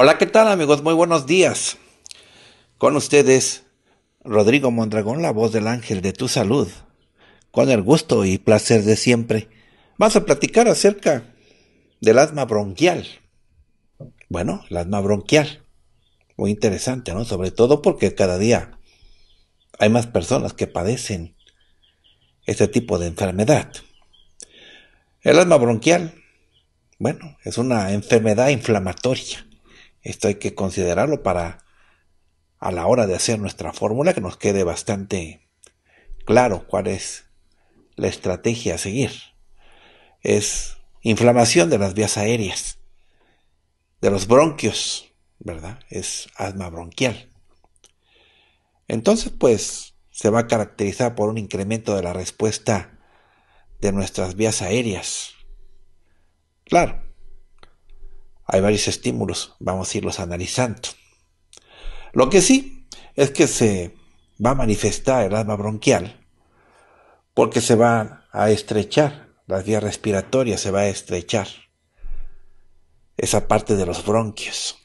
Hola, ¿qué tal amigos? Muy buenos días. Con ustedes, Rodrigo Mondragón, la voz del ángel de tu salud. Con el gusto y placer de siempre, Vamos a platicar acerca del asma bronquial. Bueno, el asma bronquial. Muy interesante, ¿no? Sobre todo porque cada día hay más personas que padecen este tipo de enfermedad. El asma bronquial, bueno, es una enfermedad inflamatoria esto hay que considerarlo para a la hora de hacer nuestra fórmula que nos quede bastante claro cuál es la estrategia a seguir. Es inflamación de las vías aéreas, de los bronquios, ¿verdad? Es asma bronquial. Entonces, pues, se va a caracterizar por un incremento de la respuesta de nuestras vías aéreas. Claro, hay varios estímulos, vamos a irlos analizando. Lo que sí es que se va a manifestar el asma bronquial porque se va a estrechar las vías respiratorias, se va a estrechar esa parte de los bronquios.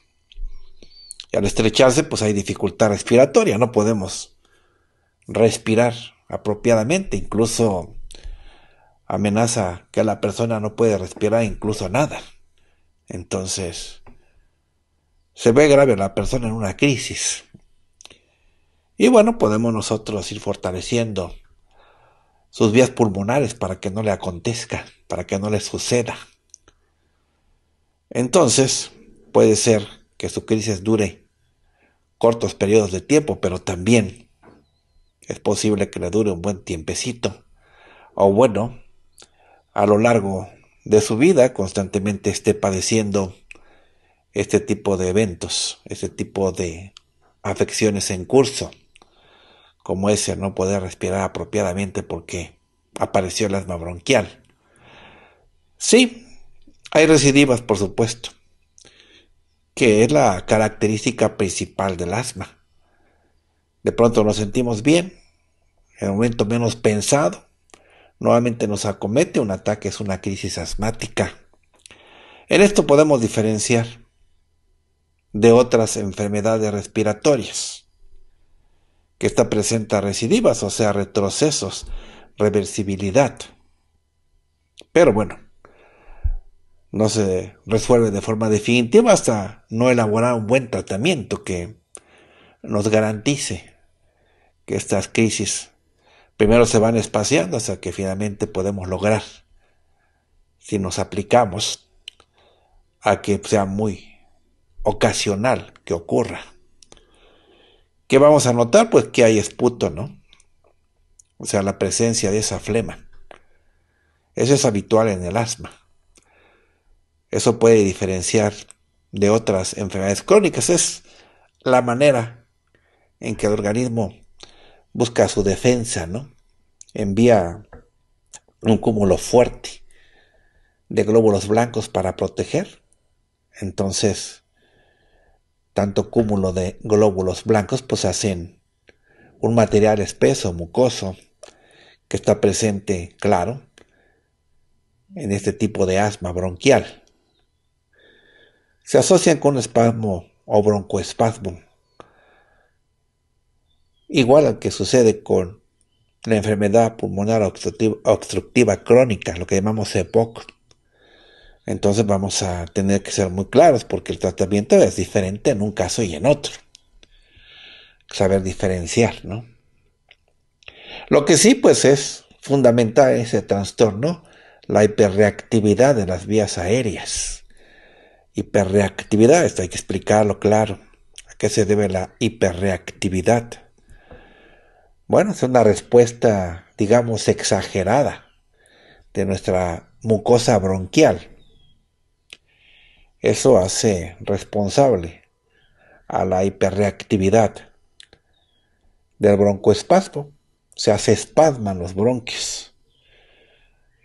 Y al estrecharse, pues hay dificultad respiratoria, no podemos respirar apropiadamente, incluso amenaza que la persona no puede respirar incluso nada. Entonces, se ve grave la persona en una crisis. Y bueno, podemos nosotros ir fortaleciendo sus vías pulmonares para que no le acontezca, para que no le suceda. Entonces, puede ser que su crisis dure cortos periodos de tiempo, pero también es posible que le dure un buen tiempecito. O bueno, a lo largo de su vida constantemente esté padeciendo este tipo de eventos, este tipo de afecciones en curso, como ese no poder respirar apropiadamente porque apareció el asma bronquial. Sí, hay recidivas, por supuesto, que es la característica principal del asma. De pronto nos sentimos bien, en el momento menos pensado, Nuevamente nos acomete un ataque, es una crisis asmática. En esto podemos diferenciar de otras enfermedades respiratorias, que esta presenta recidivas, o sea, retrocesos, reversibilidad. Pero bueno, no se resuelve de forma definitiva hasta no elaborar un buen tratamiento que nos garantice que estas crisis primero se van espaciando hasta que finalmente podemos lograr, si nos aplicamos a que sea muy ocasional que ocurra. ¿Qué vamos a notar? Pues que hay esputo, ¿no? O sea, la presencia de esa flema. Eso es habitual en el asma. Eso puede diferenciar de otras enfermedades crónicas. Es la manera en que el organismo busca su defensa, ¿no? Envía un cúmulo fuerte de glóbulos blancos para proteger. Entonces, tanto cúmulo de glóbulos blancos pues hacen un material espeso, mucoso, que está presente, claro, en este tipo de asma bronquial. Se asocian con un espasmo o broncoespasmo igual al que sucede con la enfermedad pulmonar obstructiva, crónica, lo que llamamos EPOC. Entonces vamos a tener que ser muy claros porque el tratamiento es diferente en un caso y en otro. Saber diferenciar, ¿no? Lo que sí, pues es fundamental ese trastorno, la hiperreactividad de las vías aéreas. Hiperreactividad, esto hay que explicarlo claro. ¿A qué se debe la hiperreactividad? Bueno, es una respuesta, digamos, exagerada de nuestra mucosa bronquial. Eso hace responsable a la hiperreactividad del broncoespasmo. Se hace espasman los bronquios.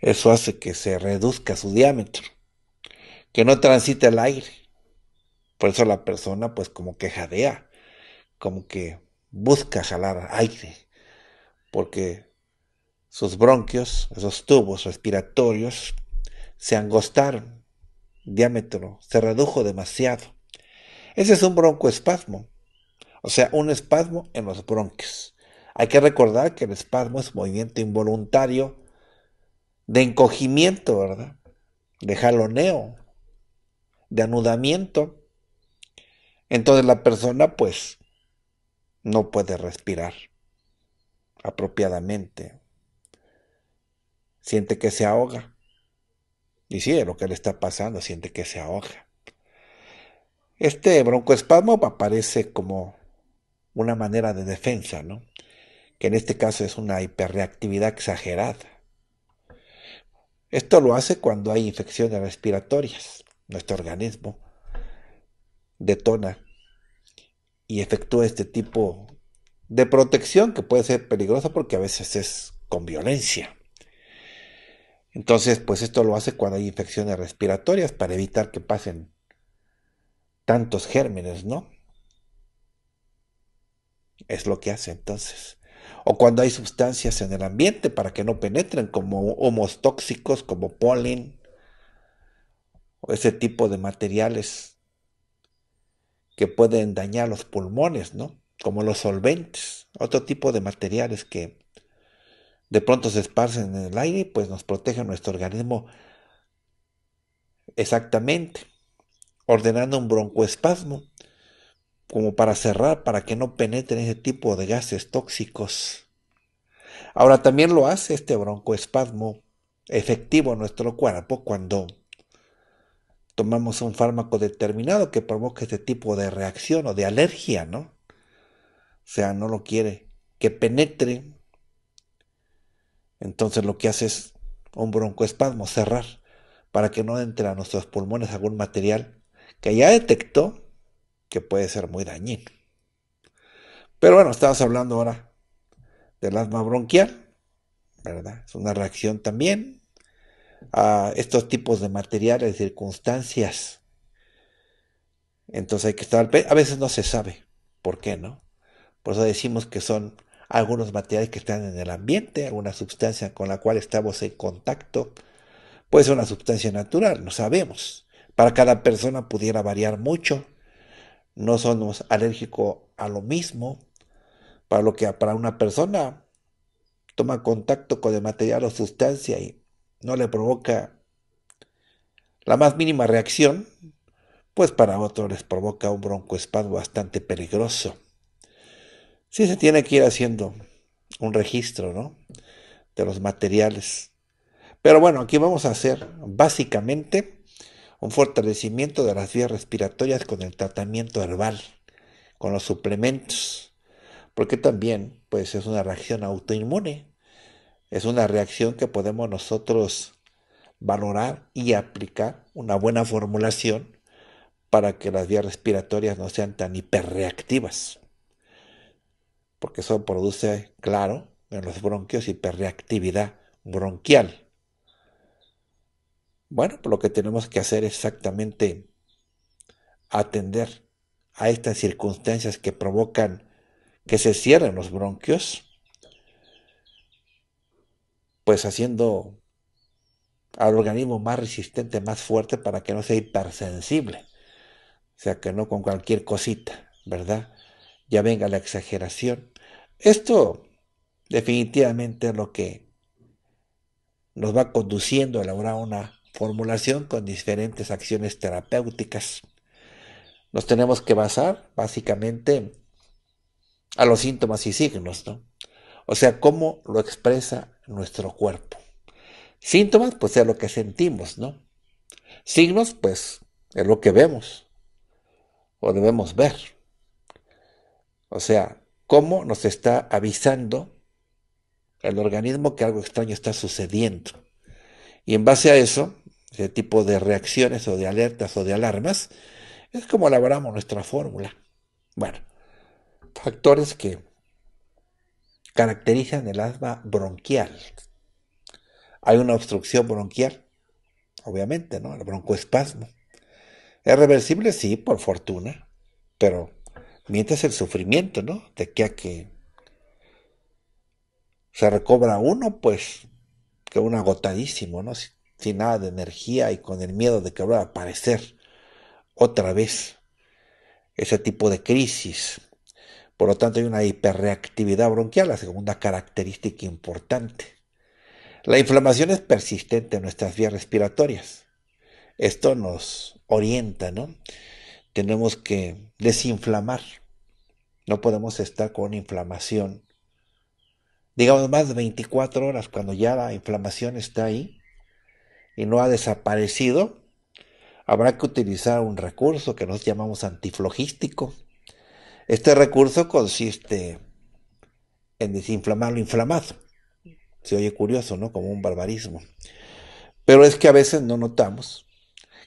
Eso hace que se reduzca su diámetro, que no transite el aire. Por eso la persona pues como que jadea, como que busca jalar aire porque sus bronquios, esos tubos respiratorios, se angostaron, diámetro se redujo demasiado. Ese es un broncoespasmo, o sea, un espasmo en los bronquios. Hay que recordar que el espasmo es movimiento involuntario de encogimiento, ¿verdad? De jaloneo, de anudamiento. Entonces la persona pues no puede respirar apropiadamente. Siente que se ahoga. Y sí, lo que le está pasando, siente que se ahoga. Este broncoespasmo aparece como una manera de defensa, ¿no? Que en este caso es una hiperreactividad exagerada. Esto lo hace cuando hay infecciones respiratorias. Nuestro organismo detona y efectúa este tipo de protección que puede ser peligrosa porque a veces es con violencia. Entonces, pues esto lo hace cuando hay infecciones respiratorias para evitar que pasen tantos gérmenes, ¿no? Es lo que hace entonces. O cuando hay sustancias en el ambiente para que no penetren, como humos tóxicos, como polen, o ese tipo de materiales que pueden dañar los pulmones, ¿no? como los solventes, otro tipo de materiales que de pronto se esparcen en el aire, pues nos protege nuestro organismo exactamente, ordenando un broncoespasmo, como para cerrar, para que no penetren ese tipo de gases tóxicos. Ahora también lo hace este broncoespasmo efectivo en nuestro cuerpo cuando tomamos un fármaco determinado que provoca este tipo de reacción o de alergia, ¿no? sea, no lo quiere, que penetre. Entonces lo que hace es un broncoespasmo, cerrar, para que no entre a nuestros pulmones algún material que ya detectó que puede ser muy dañino. Pero bueno, estamos hablando ahora del asma bronquial, ¿verdad? Es una reacción también a estos tipos de materiales, circunstancias. Entonces hay que estar, a veces no se sabe por qué, ¿no? Por eso decimos que son algunos materiales que están en el ambiente, alguna sustancia con la cual estamos en contacto. pues una sustancia natural, no sabemos. Para cada persona pudiera variar mucho. No somos alérgicos a lo mismo. Para lo que para una persona toma contacto con el material o sustancia y no le provoca la más mínima reacción, pues para otro les provoca un broncoespasmo bastante peligroso. Sí se tiene que ir haciendo un registro, ¿no? De los materiales. Pero bueno, aquí vamos a hacer básicamente un fortalecimiento de las vías respiratorias con el tratamiento herbal, con los suplementos, porque también pues es una reacción autoinmune, es una reacción que podemos nosotros valorar y aplicar una buena formulación para que las vías respiratorias no sean tan hiperreactivas porque eso produce, claro, en los bronquios hiperreactividad bronquial. Bueno, pues lo que tenemos que hacer es exactamente atender a estas circunstancias que provocan que se cierren los bronquios, pues haciendo al organismo más resistente, más fuerte, para que no sea hipersensible. O sea, que no con cualquier cosita, ¿verdad? Ya venga la exageración esto definitivamente es lo que nos va conduciendo a elaborar una formulación con diferentes acciones terapéuticas. Nos tenemos que basar básicamente a los síntomas y signos, ¿no? O sea, cómo lo expresa nuestro cuerpo. Síntomas, pues es lo que sentimos, ¿no? Signos, pues es lo que vemos o debemos ver. O sea, cómo nos está avisando el organismo que algo extraño está sucediendo. Y en base a eso, ese tipo de reacciones o de alertas o de alarmas, es como elaboramos nuestra fórmula. Bueno, factores que caracterizan el asma bronquial. Hay una obstrucción bronquial, obviamente, ¿no? El broncoespasmo. ¿Es reversible? Sí, por fortuna, pero mientras el sufrimiento, ¿no? De que a que se recobra uno, pues que un agotadísimo, ¿no? Sin, nada de energía y con el miedo de que vuelva a aparecer otra vez ese tipo de crisis. Por lo tanto, hay una hiperreactividad bronquial, la segunda característica importante. La inflamación es persistente en nuestras vías respiratorias. Esto nos orienta, ¿no? tenemos que desinflamar. No podemos estar con inflamación. Digamos más de 24 horas cuando ya la inflamación está ahí y no ha desaparecido, habrá que utilizar un recurso que nos llamamos antiflogístico. Este recurso consiste en desinflamar lo inflamado. Se oye curioso, ¿no? Como un barbarismo. Pero es que a veces no notamos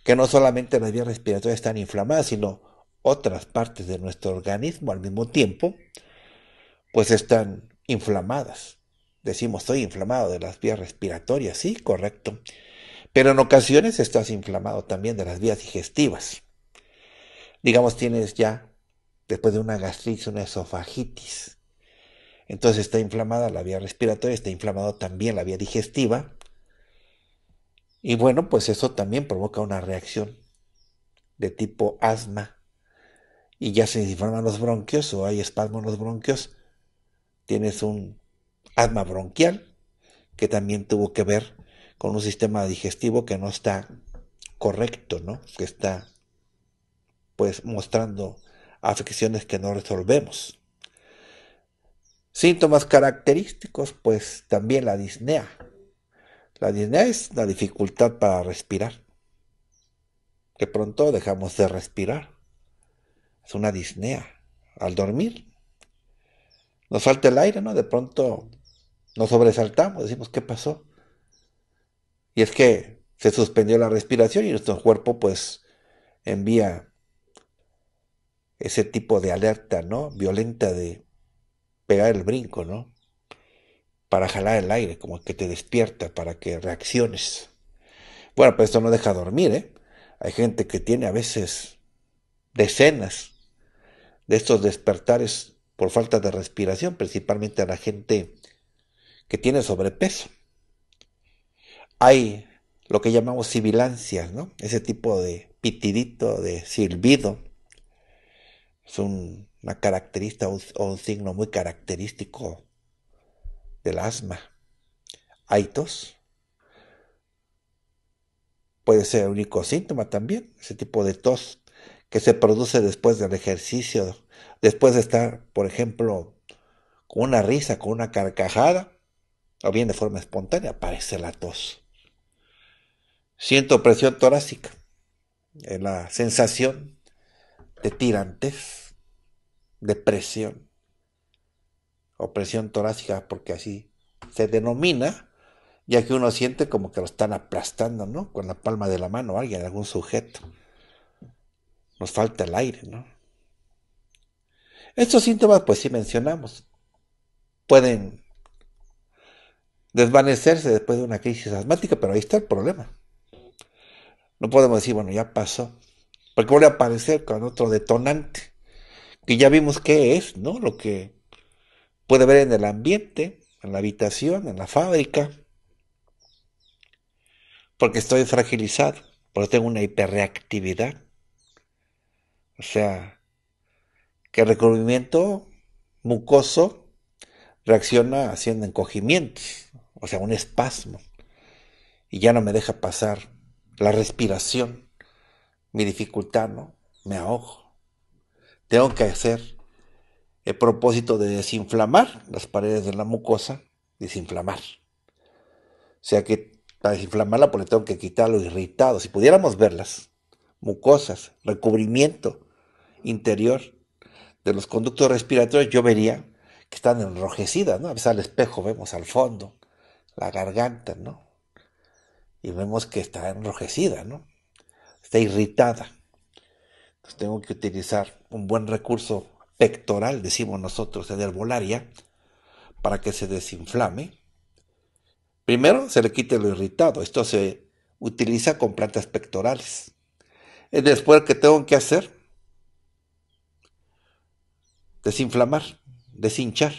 que no solamente las vías respiratorias están inflamadas, sino otras partes de nuestro organismo al mismo tiempo, pues están inflamadas. Decimos, estoy inflamado de las vías respiratorias, sí, correcto. Pero en ocasiones estás inflamado también de las vías digestivas. Digamos, tienes ya, después de una gastritis, una esofagitis. Entonces está inflamada la vía respiratoria, está inflamado también la vía digestiva. Y bueno, pues eso también provoca una reacción de tipo asma. Y ya se inflaman los bronquios o hay espasmos en los bronquios. Tienes un asma bronquial que también tuvo que ver con un sistema digestivo que no está correcto, ¿no? Que está pues mostrando afecciones que no resolvemos. Síntomas característicos, pues también la disnea, la disnea es la dificultad para respirar. Que pronto dejamos de respirar. Es una disnea. Al dormir nos falta el aire, ¿no? De pronto nos sobresaltamos, decimos, ¿qué pasó? Y es que se suspendió la respiración y nuestro cuerpo pues envía ese tipo de alerta, ¿no? Violenta de pegar el brinco, ¿no? para jalar el aire, como que te despierta, para que reacciones. Bueno, pero esto no deja dormir, ¿eh? Hay gente que tiene a veces decenas de estos despertares por falta de respiración, principalmente a la gente que tiene sobrepeso. Hay lo que llamamos sibilancias, ¿no? Ese tipo de pitidito, de silbido. Es una característica o un signo muy característico del asma. Hay tos. Puede ser el único síntoma también, ese tipo de tos que se produce después del ejercicio, después de estar, por ejemplo, con una risa, con una carcajada, o bien de forma espontánea, aparece la tos. Siento presión torácica, la sensación de tirantes, de presión o presión torácica, porque así se denomina, ya que uno siente como que lo están aplastando, ¿no? Con la palma de la mano alguien, algún sujeto. Nos falta el aire, ¿no? Estos síntomas, pues sí mencionamos, pueden desvanecerse después de una crisis asmática, pero ahí está el problema. No podemos decir, bueno, ya pasó, porque vuelve a aparecer con otro detonante, que ya vimos qué es, ¿no? Lo que puede haber en el ambiente, en la habitación, en la fábrica, porque estoy fragilizado, porque tengo una hiperreactividad. O sea, que el recubrimiento mucoso reacciona haciendo encogimientos, o sea, un espasmo, y ya no me deja pasar la respiración, mi dificultad, ¿no? Me ahogo. Tengo que hacer el propósito de desinflamar las paredes de la mucosa, desinflamar. O sea que para desinflamarla, pues le tengo que quitar lo irritado. Si pudiéramos verlas, mucosas, recubrimiento interior de los conductos respiratorios, yo vería que están enrojecidas, ¿no? A veces al espejo vemos al fondo la garganta, ¿no? Y vemos que está enrojecida, ¿no? Está irritada. Entonces tengo que utilizar un buen recurso pectoral, decimos nosotros en herbolaria, para que se desinflame. Primero se le quite lo irritado, esto se utiliza con plantas pectorales. Y después, ¿qué tengo que hacer? Desinflamar, deshinchar.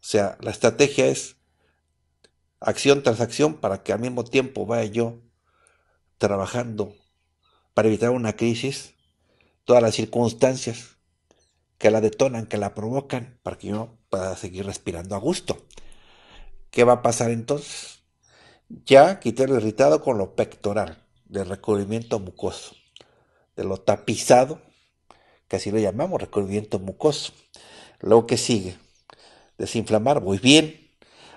O sea, la estrategia es acción tras acción para que al mismo tiempo vaya yo trabajando para evitar una crisis, todas las circunstancias que la detonan, que la provocan, para que yo pueda seguir respirando a gusto. ¿Qué va a pasar entonces? Ya quité el irritado con lo pectoral, del recubrimiento mucoso, de lo tapizado, que así lo llamamos, recubrimiento mucoso. Luego que sigue, desinflamar, muy bien.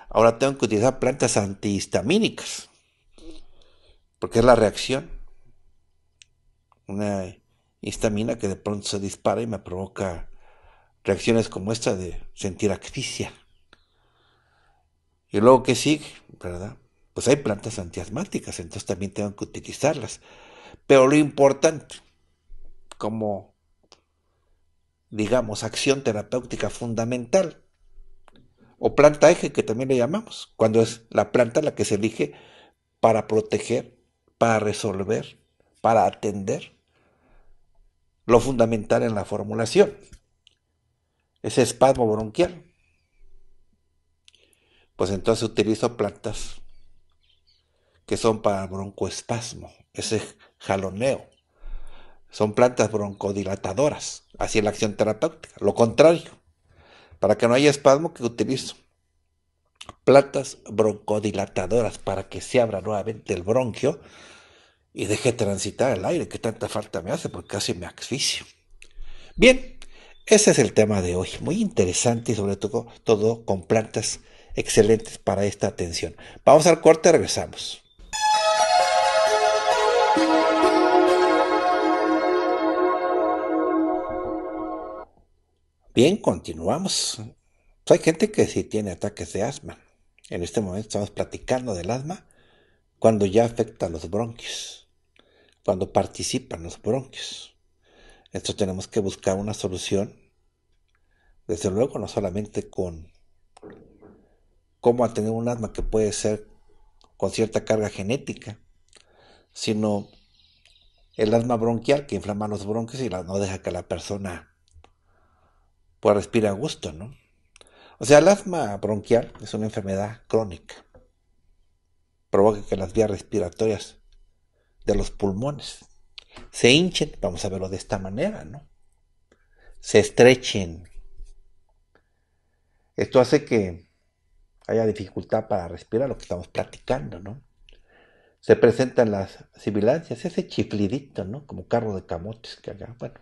Ahora tengo que utilizar plantas antihistamínicas, porque es la reacción. Una histamina que de pronto se dispara y me provoca reacciones como esta de sentir acticia. Y luego que sigue, ¿verdad? Pues hay plantas antiasmáticas, entonces también tengo que utilizarlas. Pero lo importante, como digamos, acción terapéutica fundamental, o planta eje que también le llamamos, cuando es la planta la que se elige para proteger, para resolver, para atender lo fundamental en la formulación ese espasmo bronquial. Pues entonces utilizo plantas que son para broncoespasmo, ese jaloneo. Son plantas broncodilatadoras, así la acción terapéutica. Lo contrario, para que no haya espasmo, que utilizo plantas broncodilatadoras para que se abra nuevamente el bronquio y deje transitar el aire, que tanta falta me hace porque casi me asfixio. Bien, ese es el tema de hoy, muy interesante y sobre todo, todo con plantas excelentes para esta atención. Vamos al corte, regresamos. Bien, continuamos. Pues hay gente que sí tiene ataques de asma. En este momento estamos platicando del asma cuando ya afecta a los bronquios, cuando participan los bronquios esto tenemos que buscar una solución, desde luego, no solamente con cómo atender un asma que puede ser con cierta carga genética, sino el asma bronquial que inflama los bronquios y no deja que la persona pueda respirar a gusto, ¿no? O sea, el asma bronquial es una enfermedad crónica. Provoca que las vías respiratorias de los pulmones se hinchen, vamos a verlo de esta manera, ¿no? Se estrechen. Esto hace que haya dificultad para respirar, lo que estamos platicando, ¿no? Se presentan las sibilancias, ese chiflidito, ¿no? Como carro de camotes que allá, bueno.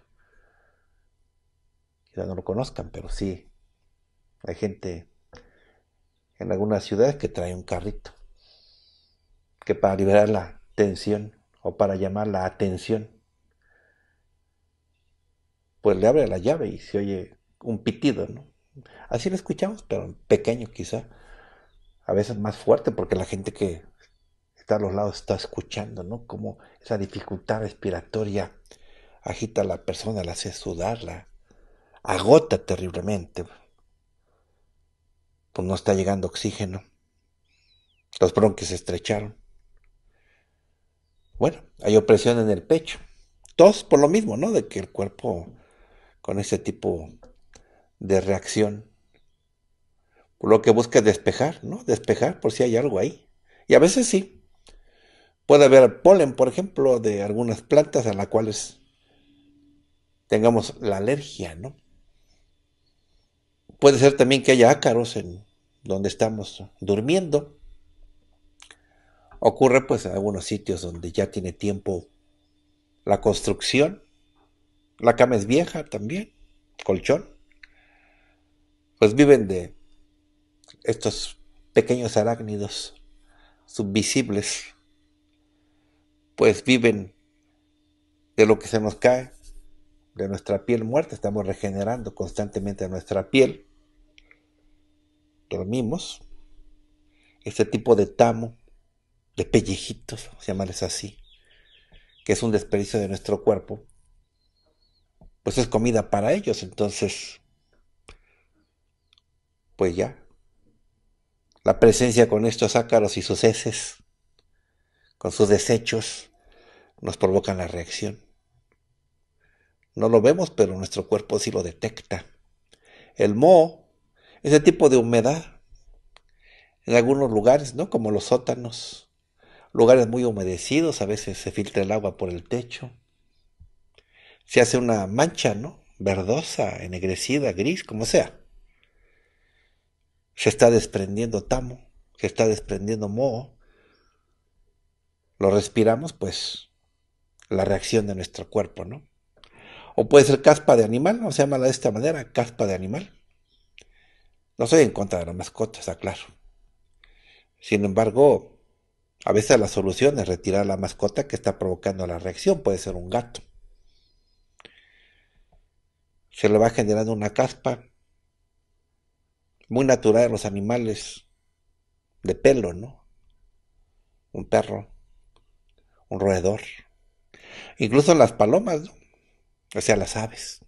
Quizás no lo conozcan, pero sí. Hay gente en algunas ciudades que trae un carrito que para liberar la tensión o para llamar la atención. Pues le abre la llave y se oye un pitido, ¿no? Así lo escuchamos, pero pequeño quizá, a veces más fuerte, porque la gente que está a los lados está escuchando, ¿no? Como esa dificultad respiratoria agita a la persona, la hace sudar, la agota terriblemente. Pues no está llegando oxígeno. Los bronquios se estrecharon bueno, hay opresión en el pecho. Tos por lo mismo, ¿no? De que el cuerpo con ese tipo de reacción. Por lo que busca despejar, ¿no? Despejar por si hay algo ahí. Y a veces sí. Puede haber polen, por ejemplo, de algunas plantas a las cuales tengamos la alergia, ¿no? Puede ser también que haya ácaros en donde estamos durmiendo. Ocurre pues en algunos sitios donde ya tiene tiempo la construcción. La cama es vieja también, colchón. Pues viven de estos pequeños arácnidos subvisibles. Pues viven de lo que se nos cae, de nuestra piel muerta. Estamos regenerando constantemente nuestra piel. Dormimos. Este tipo de tamo de pellejitos, llamarles así, que es un desperdicio de nuestro cuerpo, pues es comida para ellos, entonces, pues ya. La presencia con estos ácaros y sus heces, con sus desechos, nos provocan la reacción. No lo vemos, pero nuestro cuerpo sí lo detecta. El moho, ese tipo de humedad, en algunos lugares, ¿no? Como los sótanos, lugares muy humedecidos, a veces se filtra el agua por el techo. Se hace una mancha, ¿no? Verdosa, ennegrecida, gris, como sea. Se está desprendiendo tamo, se está desprendiendo moho. Lo respiramos, pues la reacción de nuestro cuerpo, ¿no? O puede ser caspa de animal, no se llama de esta manera, caspa de animal. No soy en contra de las mascotas, claro. Sin embargo, a veces la solución es retirar la mascota que está provocando la reacción, puede ser un gato. Se le va generando una caspa muy natural de los animales de pelo, ¿no? Un perro, un roedor, incluso las palomas, ¿no? o sea, las aves,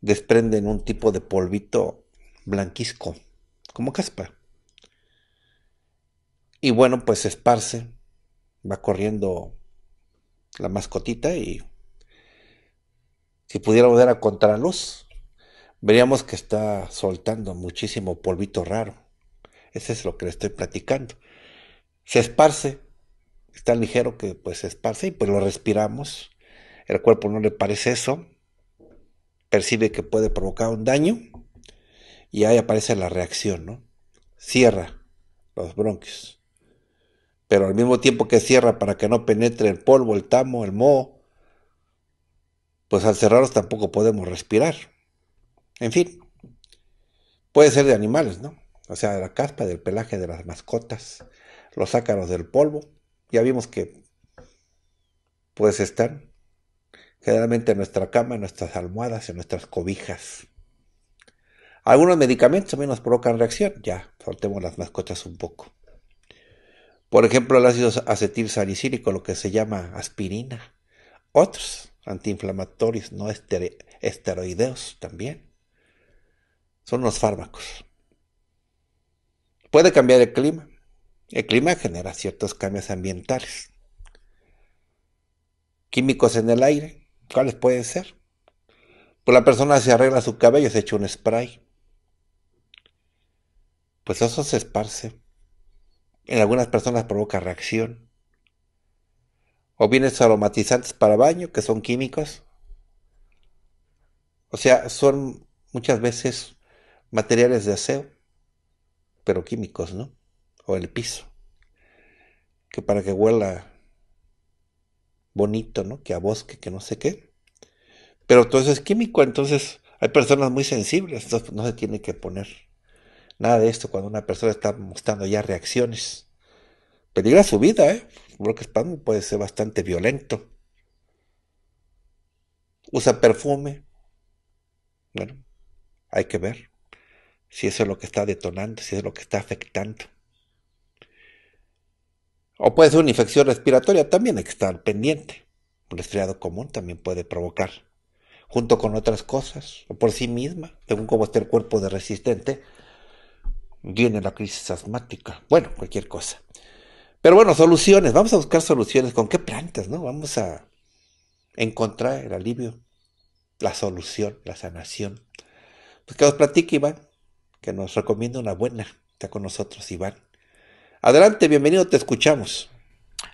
desprenden un tipo de polvito blanquisco como caspa. Y bueno, pues se esparce, va corriendo la mascotita y si pudiéramos ver a contraluz, veríamos que está soltando muchísimo polvito raro. Eso es lo que le estoy platicando. Se esparce, es tan ligero que pues se esparce y pues lo respiramos. El cuerpo no le parece eso, percibe que puede provocar un daño y ahí aparece la reacción, ¿no? Cierra los bronquios pero al mismo tiempo que cierra para que no penetre el polvo, el tamo, el moho, pues al cerrarlos tampoco podemos respirar. En fin, puede ser de animales, ¿no? O sea, de la caspa, del pelaje de las mascotas, los ácaros del polvo. Ya vimos que, pues están generalmente en nuestra cama, en nuestras almohadas, en nuestras cobijas. Algunos medicamentos también nos provocan reacción. Ya, soltemos las mascotas un poco. Por ejemplo, el ácido acetil salicílico, lo que se llama aspirina. Otros antiinflamatorios no esteroideos también. Son los fármacos. Puede cambiar el clima. El clima genera ciertos cambios ambientales. Químicos en el aire. ¿Cuáles pueden ser? Pues la persona se arregla su cabello, se echa un spray. Pues eso se esparce en algunas personas provoca reacción. O bienes aromatizantes para baño, que son químicos. O sea, son muchas veces materiales de aseo, pero químicos, ¿no? O el piso. Que para que huela bonito, ¿no? Que a bosque, que no sé qué. Pero todo eso es químico, entonces hay personas muy sensibles, entonces pues, no se tiene que poner. Nada de esto cuando una persona está mostrando ya reacciones. Peligra su vida, ¿eh? Porque spam puede ser bastante violento. Usa perfume. Bueno, hay que ver si eso es lo que está detonando, si es lo que está afectando. O puede ser una infección respiratoria, también hay que estar pendiente. Un resfriado común también puede provocar, junto con otras cosas, o por sí misma, según cómo esté el cuerpo de resistente viene la crisis asmática, bueno, cualquier cosa. Pero bueno, soluciones, vamos a buscar soluciones, ¿con qué plantas, no? Vamos a encontrar el alivio, la solución, la sanación. Pues que nos platique Iván, que nos recomienda una buena. Está con nosotros Iván. Adelante, bienvenido, te escuchamos.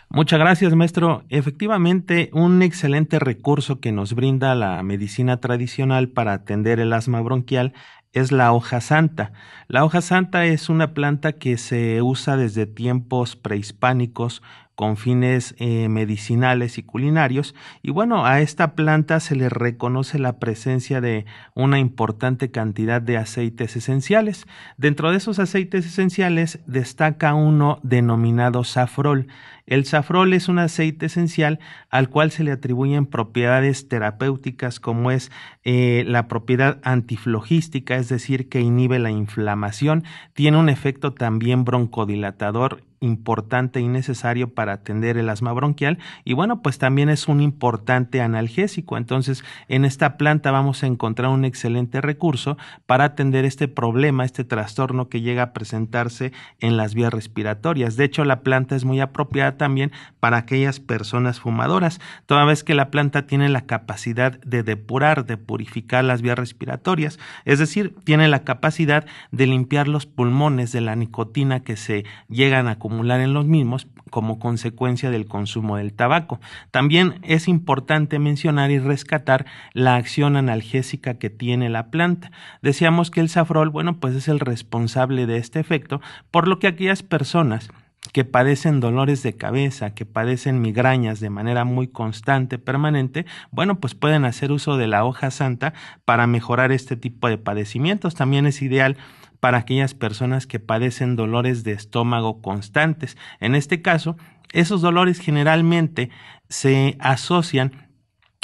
Muchas gracias, maestro. Efectivamente, un excelente recurso que nos brinda la medicina tradicional para atender el asma bronquial es la hoja santa. La hoja santa es una planta que se usa desde tiempos prehispánicos con fines eh, medicinales y culinarios. Y bueno, a esta planta se le reconoce la presencia de una importante cantidad de aceites esenciales. Dentro de esos aceites esenciales destaca uno denominado safrol. El safrol es un aceite esencial al cual se le atribuyen propiedades terapéuticas como es eh, la propiedad antiflogística, es decir, que inhibe la inflamación, tiene un efecto también broncodilatador importante y necesario para atender el asma bronquial y bueno, pues también es un importante analgésico. Entonces, en esta planta vamos a encontrar un excelente recurso para atender este problema, este trastorno que llega a presentarse en las vías respiratorias. De hecho, la planta es muy apropiada también para aquellas personas fumadoras, toda vez que la planta tiene la capacidad de depurar, de purificar las vías respiratorias, es decir, tiene la capacidad de limpiar los pulmones de la nicotina que se llegan a en los mismos como consecuencia del consumo del tabaco. También es importante mencionar y rescatar la acción analgésica que tiene la planta. Decíamos que el safrol, bueno, pues es el responsable de este efecto, por lo que aquellas personas que padecen dolores de cabeza, que padecen migrañas de manera muy constante, permanente, bueno, pues pueden hacer uso de la hoja santa para mejorar este tipo de padecimientos. También es ideal para aquellas personas que padecen dolores de estómago constantes. En este caso, esos dolores generalmente se asocian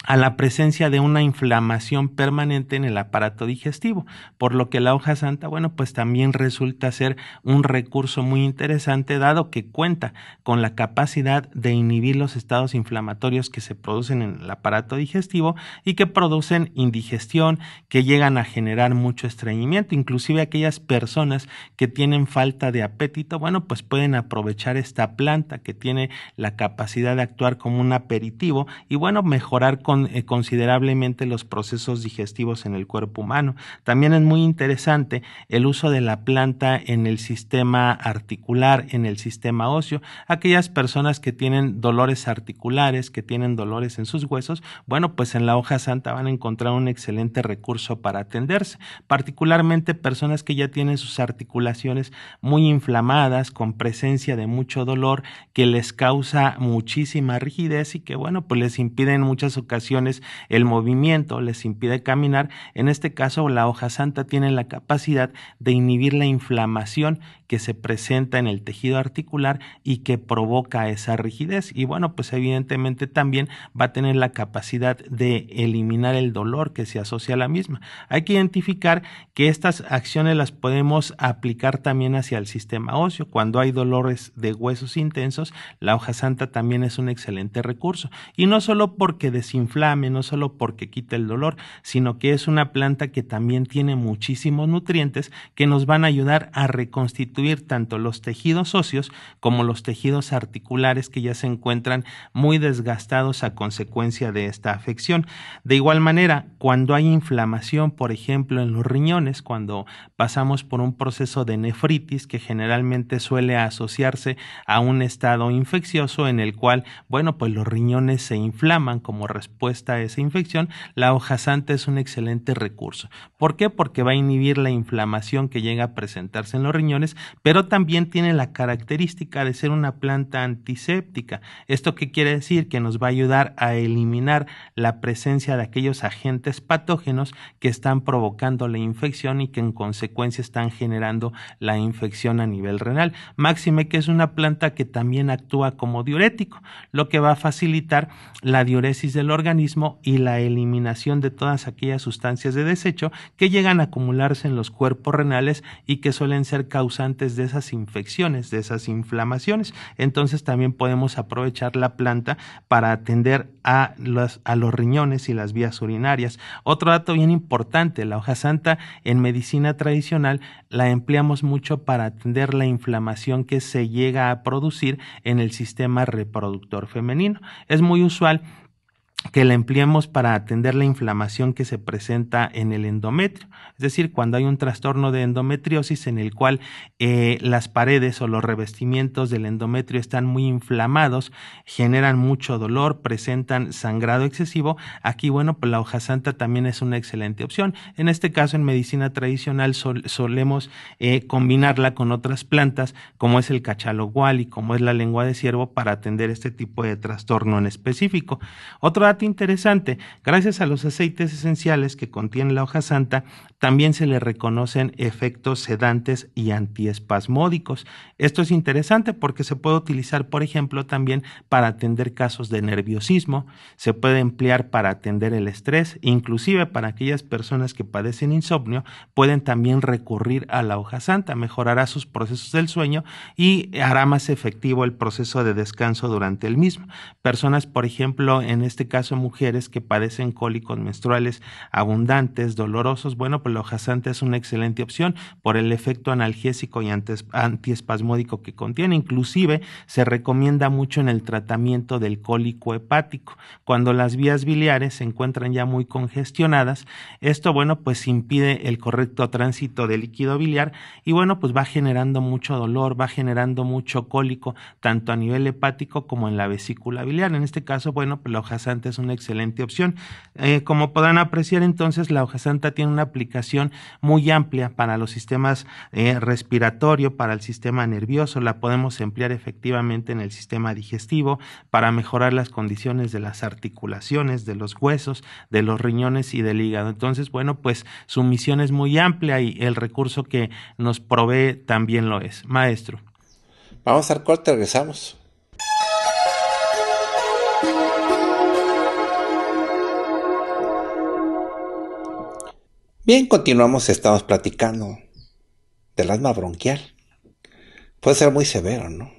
a la presencia de una inflamación permanente en el aparato digestivo, por lo que la hoja santa, bueno, pues también resulta ser un recurso muy interesante dado que cuenta con la capacidad de inhibir los estados inflamatorios que se producen en el aparato digestivo y que producen indigestión, que llegan a generar mucho estreñimiento, inclusive aquellas personas que tienen falta de apetito, bueno, pues pueden aprovechar esta planta que tiene la capacidad de actuar como un aperitivo y bueno, mejorar eh, considerablemente los procesos digestivos en el cuerpo humano. También es muy interesante el uso de la planta en el sistema articular, en el sistema óseo. Aquellas personas que tienen dolores articulares, que tienen dolores en sus huesos, bueno, pues en la hoja santa van a encontrar un excelente recurso para atenderse, particularmente personas que ya tienen sus articulaciones muy inflamadas, con presencia de mucho dolor, que les causa muchísima rigidez y que, bueno, pues les impide en muchas ocasiones el movimiento les impide caminar, en este caso la hoja santa tiene la capacidad de inhibir la inflamación que se presenta en el tejido articular y que provoca esa rigidez. Y bueno, pues evidentemente también va a tener la capacidad de eliminar el dolor que se asocia a la misma. Hay que identificar que estas acciones las podemos aplicar también hacia el sistema óseo. Cuando hay dolores de huesos intensos, la hoja santa también es un excelente recurso. Y no solo porque desinfecta no solo porque quita el dolor, sino que es una planta que también tiene muchísimos nutrientes que nos van a ayudar a reconstituir tanto los tejidos óseos como los tejidos articulares que ya se encuentran muy desgastados a consecuencia de esta afección. De igual manera, cuando hay inflamación, por ejemplo, en los riñones, cuando pasamos por un proceso de nefritis que generalmente suele asociarse a un estado infeccioso en el cual, bueno, pues los riñones se inflaman como respuesta a esa infección, la hoja santa es un excelente recurso. ¿Por qué? Porque va a inhibir la inflamación que llega a presentarse en los riñones, pero también tiene la característica de ser una planta antiséptica. ¿Esto qué quiere decir? Que nos va a ayudar a eliminar la presencia de aquellos agentes patógenos que están provocando la infección y que en consecuencia están generando la infección a nivel renal. Máxime que es una planta que también actúa como diurético, lo que va a facilitar la diuresis del órgano y la eliminación de todas aquellas sustancias de desecho que llegan a acumularse en los cuerpos renales y que suelen ser causantes de esas infecciones, de esas inflamaciones. Entonces también podemos aprovechar la planta para atender a a los riñones y las vías urinarias. Otro dato bien importante, la hoja santa en medicina tradicional la empleamos mucho para atender la inflamación que se llega a producir en el sistema reproductor femenino. Es muy usual que la empleamos para atender la inflamación que se presenta en el endometrio. Es decir, cuando hay un trastorno de endometriosis en el cual eh, las paredes o los revestimientos del endometrio están muy inflamados, generan mucho dolor, presentan sangrado excesivo, aquí, bueno, pues la hoja santa también es una excelente opción. En este caso, en medicina tradicional solemos eh, combinarla con otras plantas, como es el cachalogual y como es la lengua de ciervo, para atender este tipo de trastorno en específico. Otro interesante. Gracias a los aceites esenciales que contiene la hoja santa, también se le reconocen efectos sedantes y antiespasmódicos. Esto es interesante porque se puede utilizar, por ejemplo, también para atender casos de nerviosismo, se puede emplear para atender el estrés, inclusive para aquellas personas que padecen insomnio, pueden también recurrir a la hoja santa, mejorará sus procesos del sueño y hará más efectivo el proceso de descanso durante el mismo. Personas, por ejemplo, en este caso mujeres que padecen cólicos menstruales abundantes, dolorosos, bueno, pues hojasante es una excelente opción por el efecto analgésico y antiespasmódico que contiene. Inclusive se recomienda mucho en el tratamiento del cólico hepático. Cuando las vías biliares se encuentran ya muy congestionadas, esto, bueno, pues impide el correcto tránsito del líquido biliar y, bueno, pues va generando mucho dolor, va generando mucho cólico, tanto a nivel hepático como en la vesícula biliar. En este caso, bueno, pues la es una excelente opción. Eh, como podrán apreciar, entonces la hoja santa tiene una aplicación muy amplia para los sistemas eh, respiratorio, para el sistema nervioso, la podemos emplear efectivamente en el sistema digestivo para mejorar las condiciones de las articulaciones, de los huesos, de los riñones y del hígado. Entonces, bueno, pues su misión es muy amplia y el recurso que nos provee también lo es. Maestro. Vamos al corte, regresamos. Bien, continuamos, estamos platicando del asma bronquial. Puede ser muy severo, ¿no?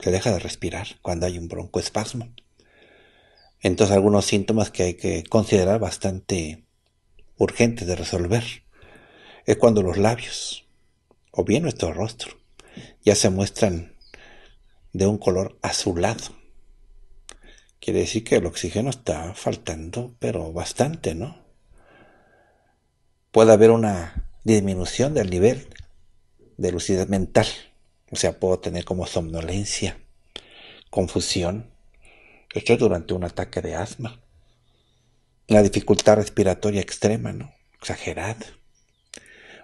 Se deja de respirar cuando hay un broncoespasmo. Entonces algunos síntomas que hay que considerar bastante urgentes de resolver es cuando los labios o bien nuestro rostro ya se muestran de un color azulado. Quiere decir que el oxígeno está faltando, pero bastante, ¿no? puede haber una disminución del nivel de lucidez mental. O sea, puedo tener como somnolencia, confusión. Esto durante un ataque de asma. La dificultad respiratoria extrema, ¿no? Exagerada.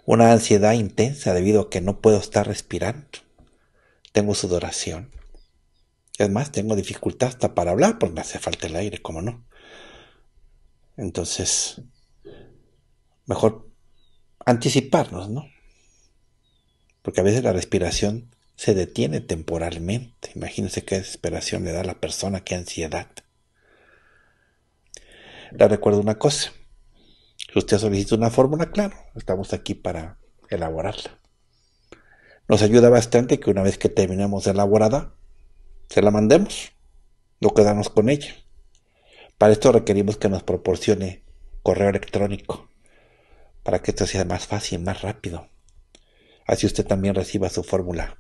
Una ansiedad intensa debido a que no puedo estar respirando. Tengo sudoración. Es más, tengo dificultad hasta para hablar porque me hace falta el aire, ¿cómo no? Entonces, mejor anticiparnos, ¿no? Porque a veces la respiración se detiene temporalmente. Imagínense qué desesperación le da a la persona, qué ansiedad. Le recuerdo una cosa. Si usted solicita una fórmula, claro, estamos aquí para elaborarla. Nos ayuda bastante que una vez que terminemos de elaborada, se la mandemos, no quedamos con ella. Para esto requerimos que nos proporcione correo electrónico para que esto sea más fácil, más rápido. Así usted también reciba su fórmula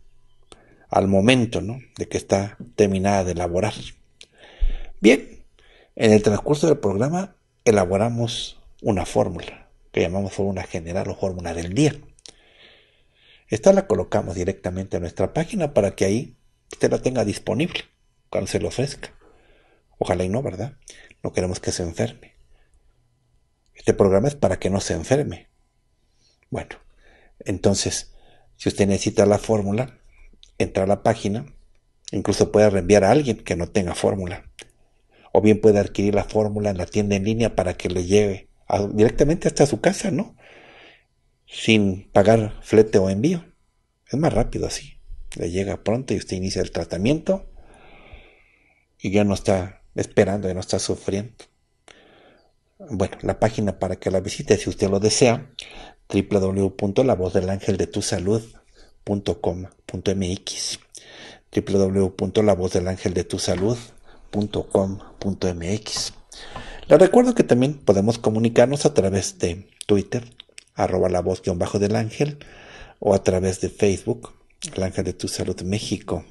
al momento ¿no? de que está terminada de elaborar. Bien, en el transcurso del programa elaboramos una fórmula que llamamos fórmula general o fórmula del día. Esta la colocamos directamente en nuestra página para que ahí usted la tenga disponible cuando se le ofrezca. Ojalá y no, ¿verdad? No queremos que se enferme programa es para que no se enferme. Bueno, entonces, si usted necesita la fórmula, entra a la página, incluso puede reenviar a alguien que no tenga fórmula. O bien puede adquirir la fórmula en la tienda en línea para que le llegue directamente hasta su casa, ¿no? Sin pagar flete o envío. Es más rápido así. Le llega pronto y usted inicia el tratamiento y ya no está esperando, ya no está sufriendo bueno, la página para que la visite si usted lo desea, www.lavozdelangeldetusalud.com.mx www.lavozdelangeldetusalud.com.mx le recuerdo que también podemos comunicarnos a través de Twitter, arroba la voz bajo del ángel, o a través de Facebook, el ángel de tu salud México.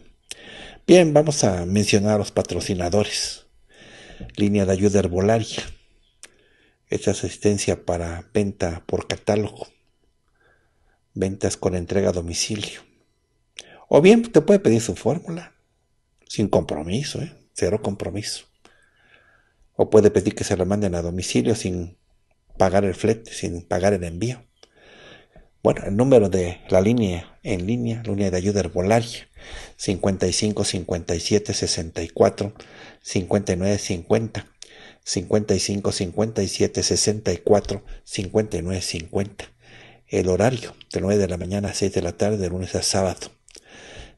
Bien, vamos a mencionar a los patrocinadores. Línea de ayuda herbolaria esta asistencia para venta por catálogo, ventas con entrega a domicilio. O bien te puede pedir su fórmula, sin compromiso, ¿eh? cero compromiso. O puede pedir que se la manden a domicilio sin pagar el flete, sin pagar el envío. Bueno, el número de la línea en línea, línea de ayuda herbolaria, 55 57 64 59 50. 55 57 64 59 50. El horario de 9 de la mañana a 6 de la tarde, de lunes a sábado.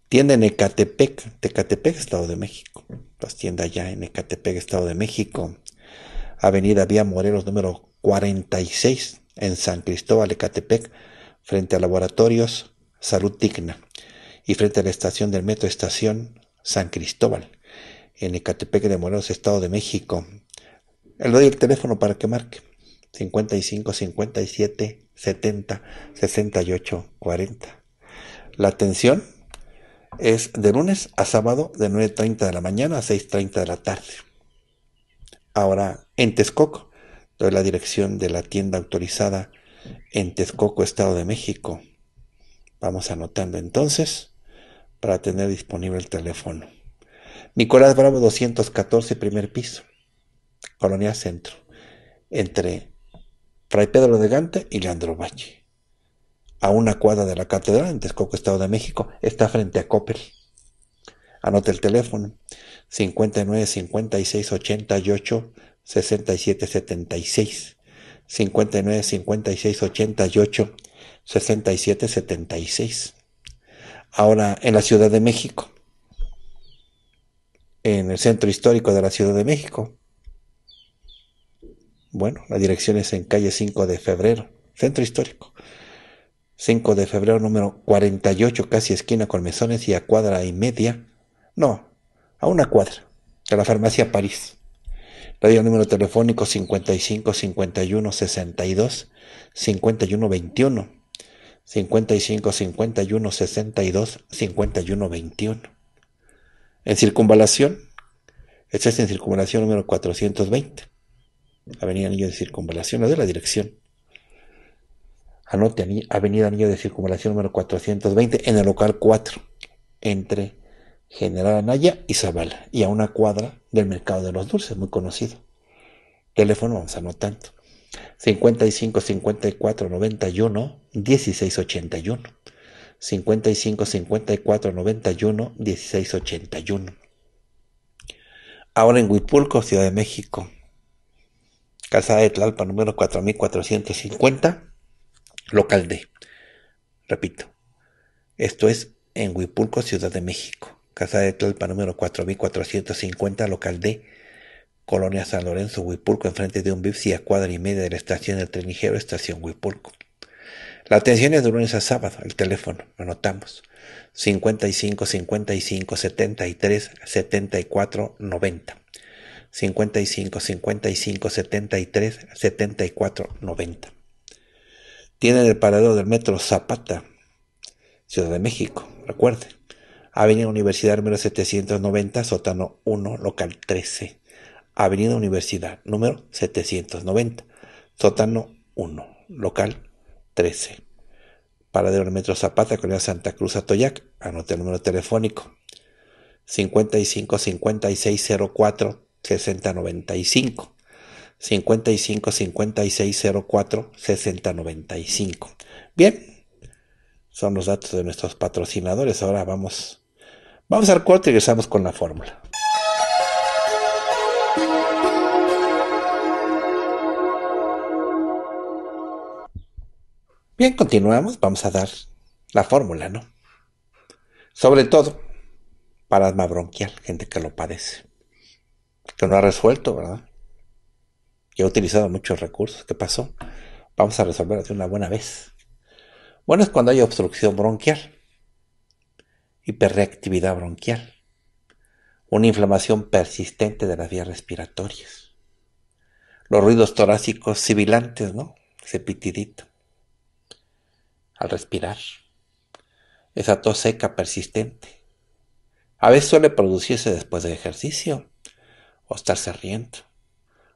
Tienda en Ecatepec, Ecatepec, Estado de México. Las tiendas ya en Ecatepec, Estado de México. Avenida Vía Morelos número 46 en San Cristóbal, Ecatepec, frente a Laboratorios Salud Digna y frente a la estación del metro Estación San Cristóbal, en Ecatepec de Morelos, Estado de México. Le doy el teléfono para que marque. 55 57 70 68 40. La atención es de lunes a sábado de 9.30 de la mañana a 6.30 de la tarde. Ahora en Texcoco, doy la dirección de la tienda autorizada en Texcoco, Estado de México. Vamos anotando entonces para tener disponible el teléfono. Nicolás Bravo 214, primer piso. Colonia Centro, entre Fray Pedro de Gante y Leandro Valle. A una cuadra de la catedral en Texcoco, Estado de México, está frente a Coppel. Anote el teléfono 59 56 88 67 76. 59 56 88 67 76. Ahora en la Ciudad de México, en el centro histórico de la Ciudad de México, bueno, la dirección es en calle 5 de febrero, centro histórico. 5 de febrero número 48, casi esquina con mesones y a cuadra y media. No, a una cuadra, de la farmacia París. Radio número telefónico 55 51 62 51 21. 55 51 62 51 21. En circunvalación, este es en circunvalación número 420. Avenida Niño de Circunvalación, de la dirección. Anote Avenida Niño de Circunvalación número 420 en el local 4, entre General Anaya y Zabala y a una cuadra del Mercado de los Dulces, muy conocido. Teléfono, vamos a anotar. 55 54 91 16 81. 55 54 91 16 81. Ahora en Huipulco, Ciudad de México. Casa de Tlalpan número 4450, local D. Repito, esto es en Huipulco, Ciudad de México. Casa de Tlalpan número 4450, local D, Colonia San Lorenzo, Huipulco, enfrente de un Bipsi a cuadra y media de la estación del tren ligero, estación Huipulco. La atención es de lunes a sábado, el teléfono, lo anotamos, 55 55 73 74 90. 55, 55, 73, 74, 90. Tienen el paradero del metro Zapata, Ciudad de México, recuerden. Avenida Universidad número 790, sótano 1, local 13. Avenida Universidad número 790, sótano 1, local 13. Paradero del Metro Zapata, Colonia Santa Cruz, Atoyac. Anote el número telefónico 55 56 04 6095. 55 56 04 60 Bien, son los datos de nuestros patrocinadores. Ahora vamos, vamos al cuarto y regresamos con la fórmula. Bien, continuamos. Vamos a dar la fórmula, ¿no? Sobre todo para asma bronquial, gente que lo padece que no ha resuelto, ¿verdad? Y ha utilizado muchos recursos. ¿Qué pasó? Vamos a resolverlo de una buena vez. Bueno, es cuando hay obstrucción bronquial, hiperreactividad bronquial, una inflamación persistente de las vías respiratorias, los ruidos torácicos sibilantes, ¿no? Ese pitidito al respirar, esa tos seca persistente. A veces suele producirse después de ejercicio o estarse riendo,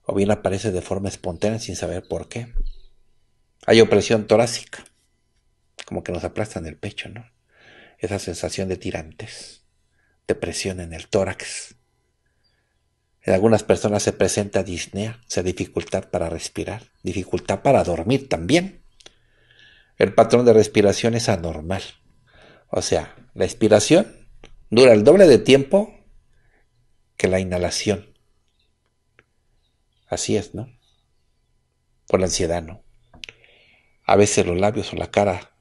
o bien aparece de forma espontánea sin saber por qué. Hay opresión torácica, como que nos aplastan el pecho, ¿no? Esa sensación de tirantes, depresión en el tórax. En algunas personas se presenta disnea, o sea, dificultad para respirar, dificultad para dormir también. El patrón de respiración es anormal. O sea, la expiración dura el doble de tiempo que la inhalación. Así es, ¿no? Por la ansiedad, ¿no? A veces los labios o la cara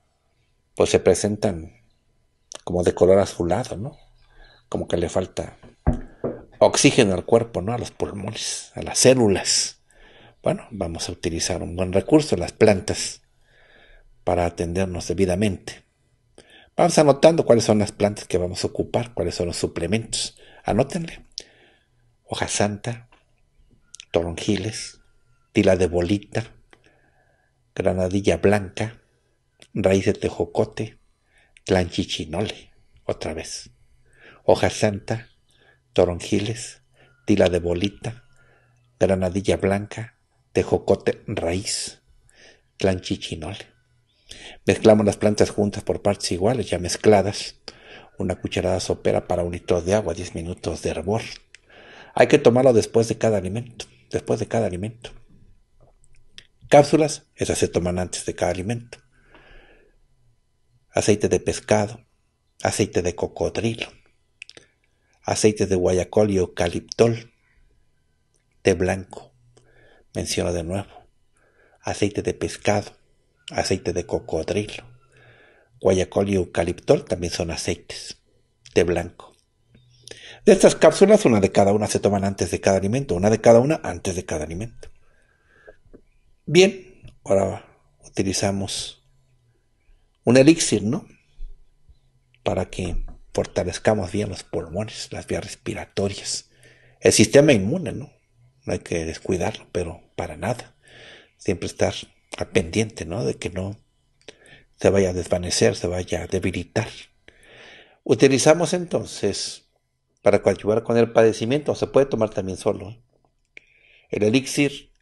pues se presentan como de color azulado, ¿no? Como que le falta oxígeno al cuerpo, ¿no? A los pulmones, a las células. Bueno, vamos a utilizar un buen recurso, las plantas, para atendernos debidamente. Vamos anotando cuáles son las plantas que vamos a ocupar, cuáles son los suplementos. Anótenle. Hoja santa, toronjiles, tila de bolita, granadilla blanca, raíz de tejocote, tlanchichinole, otra vez, hoja santa, toronjiles, tila de bolita, granadilla blanca, tejocote, raíz, clanchichinole. Mezclamos las plantas juntas por partes iguales, ya mezcladas. Una cucharada sopera para un litro de agua, 10 minutos de hervor. Hay que tomarlo después de cada alimento después de cada alimento. Cápsulas, esas se toman antes de cada alimento. Aceite de pescado, aceite de cocodrilo, aceite de guayacol y eucaliptol, té blanco, menciono de nuevo, aceite de pescado, aceite de cocodrilo, guayacol y eucaliptol también son aceites, té blanco de estas cápsulas, una de cada una se toman antes de cada alimento, una de cada una antes de cada alimento. Bien, ahora utilizamos un elixir, ¿no? Para que fortalezcamos bien los pulmones, las vías respiratorias, el sistema inmune, ¿no? No hay que descuidarlo, pero para nada. Siempre estar al pendiente, ¿no? De que no se vaya a desvanecer, se vaya a debilitar. Utilizamos entonces para coadyuvar con el padecimiento, se puede tomar también solo. ¿eh? El elixir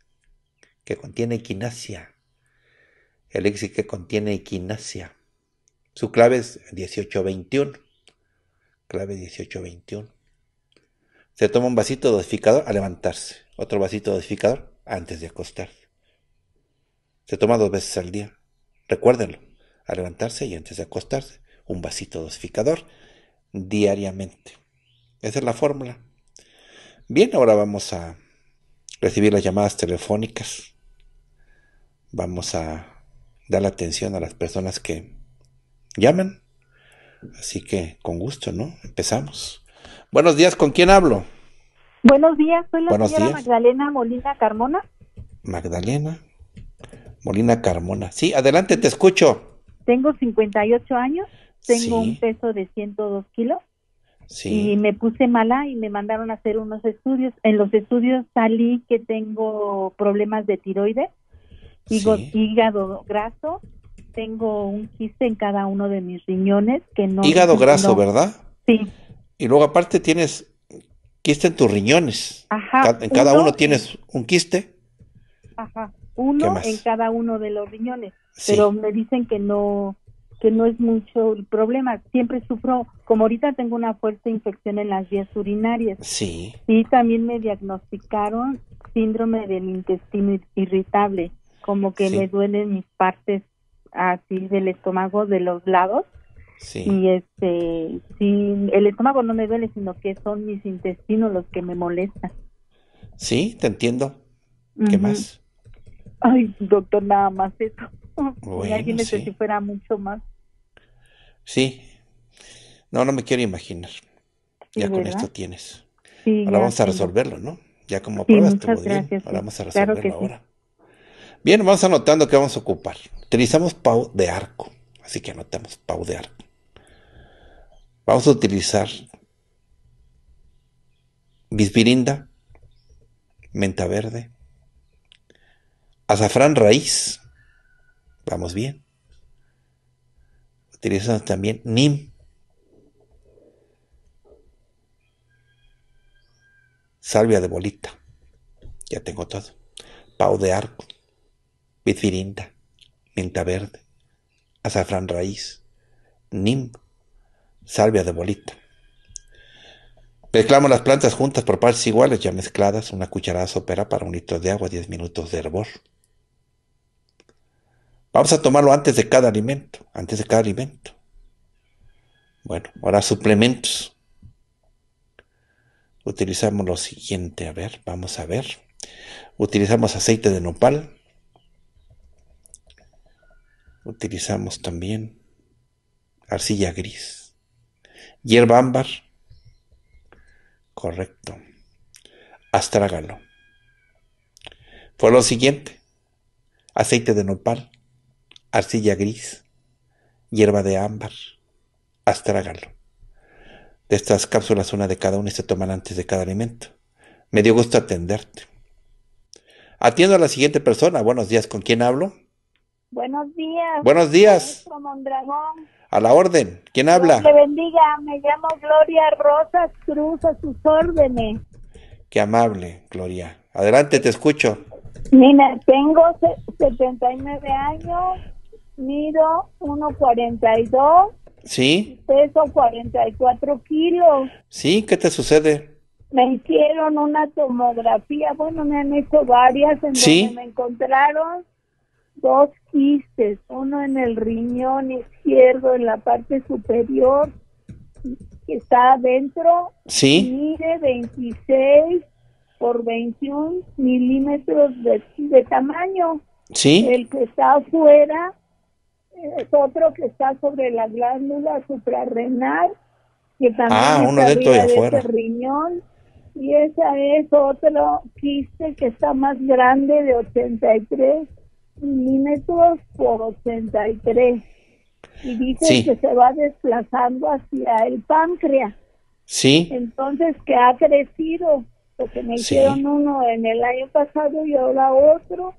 que contiene equinasia. el elixir que contiene equinasia. su clave es 1821, clave 1821. Se toma un vasito dosificador al levantarse, otro vasito dosificador antes de acostarse. Se toma dos veces al día, recuérdenlo, al levantarse y antes de acostarse, un vasito dosificador diariamente. Esa es la fórmula. Bien, ahora vamos a recibir las llamadas telefónicas. Vamos a dar atención a las personas que llaman. Así que con gusto, ¿no? Empezamos. Buenos días, ¿con quién hablo? Buenos días, soy la señora Magdalena Molina Carmona. Magdalena Molina Carmona. Sí, adelante, te escucho. Tengo 58 años, tengo un peso de 102 kilos. Y me puse mala y me mandaron a hacer unos estudios. En los estudios salí que tengo problemas de tiroides, hígado, hígado graso, tengo un quiste en cada uno de mis riñones que no... Hígado graso, ¿verdad? Sí. Y luego aparte tienes quiste en tus riñones. Ajá. En cada uno, tienes un quiste. Ajá. Uno en cada uno de los riñones. Pero me dicen que no que no es mucho el problema. Siempre sufro, como ahorita tengo una fuerte infección en las vías urinarias. Sí. Y también me diagnosticaron síndrome del intestino irritable, como que me duelen mis partes así del estómago de los lados. Sí. Y este, sí, el estómago no me duele, sino que son mis intestinos los que me molestan. Sí, te entiendo. ¿Qué más? Ay, doctor, nada más eso. Bueno, Imagínese sí. fuera mucho más. Sí. No, no me quiero imaginar. ya con esto tienes. ahora vamos a resolverlo, ¿no? Ya como pruebas te bien. Ahora vamos a resolverlo ahora. Bien, vamos anotando qué vamos a ocupar. Utilizamos pau de arco. Así que anotamos pau de arco. Vamos a utilizar bisbirinda, menta verde, azafrán raíz, Vamos bien. utilizamos también NIM. Salvia de bolita. Ya tengo todo. Pau de arco. Bitfirinda. Menta verde. Azafrán raíz. NIM. Salvia de bolita. Mezclamos las plantas juntas por partes iguales, ya mezcladas, una cucharada sopera para un litro de agua, 10 minutos de hervor. Vamos a tomarlo antes de cada alimento, antes de cada alimento. Bueno, ahora suplementos. Utilizamos lo siguiente, a ver, vamos a ver. Utilizamos aceite de nopal. Utilizamos también arcilla gris. Hierba ámbar. Correcto. Astrágalo. Fue lo siguiente. Aceite de nopal, arcilla gris, hierba de ámbar, astrágalo. De estas cápsulas una de cada una se toman antes de cada alimento. Me dio gusto atenderte. Atiendo a la siguiente persona. Buenos días, ¿con quién hablo? Buenos días. Buenos días. A la orden. ¿Quién habla? Que bendiga. Me llamo Gloria Rosas Cruz a sus órdenes. Qué amable, Gloria. Adelante, te escucho. Mira, tengo 79 años mido 1,42. Sí. Peso 44 kilos. Sí, ¿qué te sucede? Me hicieron una tomografía, bueno, me han hecho varias en ¿Sí? donde me encontraron dos quistes, uno en el riñón izquierdo, en la parte superior, que está adentro. Sí. Mide 26 por 21 milímetros de, de tamaño. Sí. El que está afuera es otro que está sobre la glándula suprarrenal, que también ah, está de riñón, y ese es otro quiste que está más grande de 83 milímetros por 83. Y dice que se va desplazando hacia el páncreas. Sí. Entonces, que ha crecido, porque me hicieron uno en el año pasado y ahora otro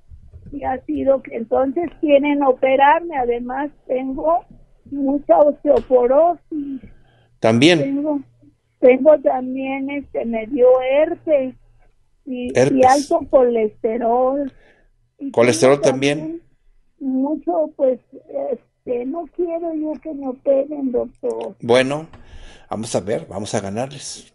y ha sido que entonces quieren operarme. Además, tengo mucha osteoporosis. También. Tengo, también, este, me dio herpes y, alto colesterol. colesterol también, Mucho, pues, este, no quiero yo que me operen, doctor. Bueno, vamos a ver, vamos a ganarles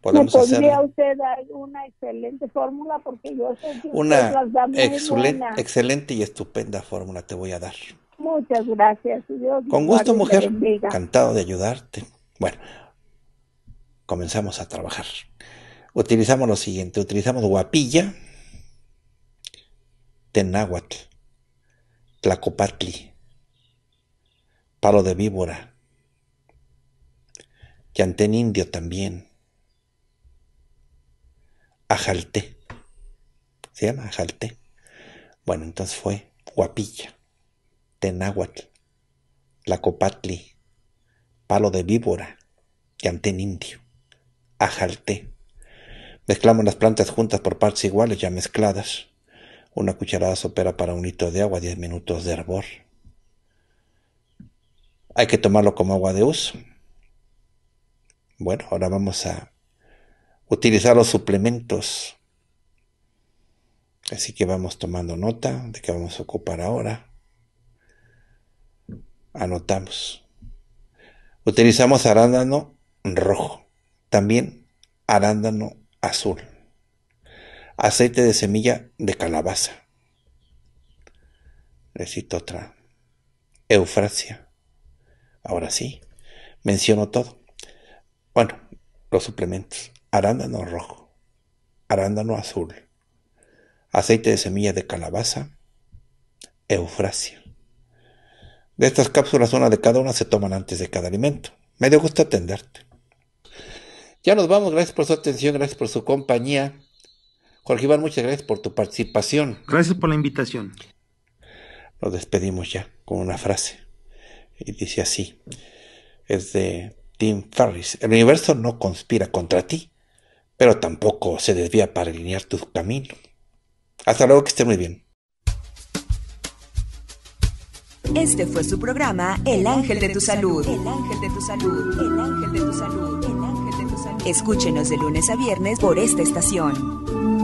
podría usted dar una excelente fórmula? Porque yo sé una excelente, excelente y estupenda fórmula te voy a dar. Muchas gracias. Con gusto, mujer. Encantado de ayudarte. Bueno, comenzamos a trabajar. Utilizamos lo siguiente. Utilizamos guapilla, tenáhuatl, tlacopatli, palo de víbora, yantén indio también Ajalté. ¿Se llama Ajalté? Bueno, entonces fue Guapilla, Tenáhuatl, Lacopatli, Palo de Víbora, Yantén Indio, Ajalté. Mezclamos las plantas juntas por partes iguales, ya mezcladas. Una cucharada sopera para un litro de agua, Diez minutos de hervor. Hay que tomarlo como agua de uso. Bueno, ahora vamos a utilizar los suplementos. Así que vamos tomando nota de que vamos a ocupar ahora. Anotamos. Utilizamos arándano rojo, también arándano azul, aceite de semilla de calabaza. Necesito otra. Eufrasia. Ahora sí, menciono todo. Bueno, los suplementos arándano rojo, arándano azul, aceite de semilla de calabaza, eufrasia. De estas cápsulas, una de cada una se toman antes de cada alimento. Me dio gusto atenderte. Ya nos vamos, gracias por su atención, gracias por su compañía. Jorge Iván, muchas gracias por tu participación. Gracias por la invitación. Nos despedimos ya con una frase. Y dice así, es de Tim Ferris, el universo no conspira contra ti, pero tampoco se desvía para alinear tu camino. Hasta luego, que esté muy bien. Este fue su programa El Ángel de tu Salud. El Ángel de tu Salud. El Ángel de tu Salud. El Ángel de tu Salud. Escúchenos de lunes a viernes por esta estación.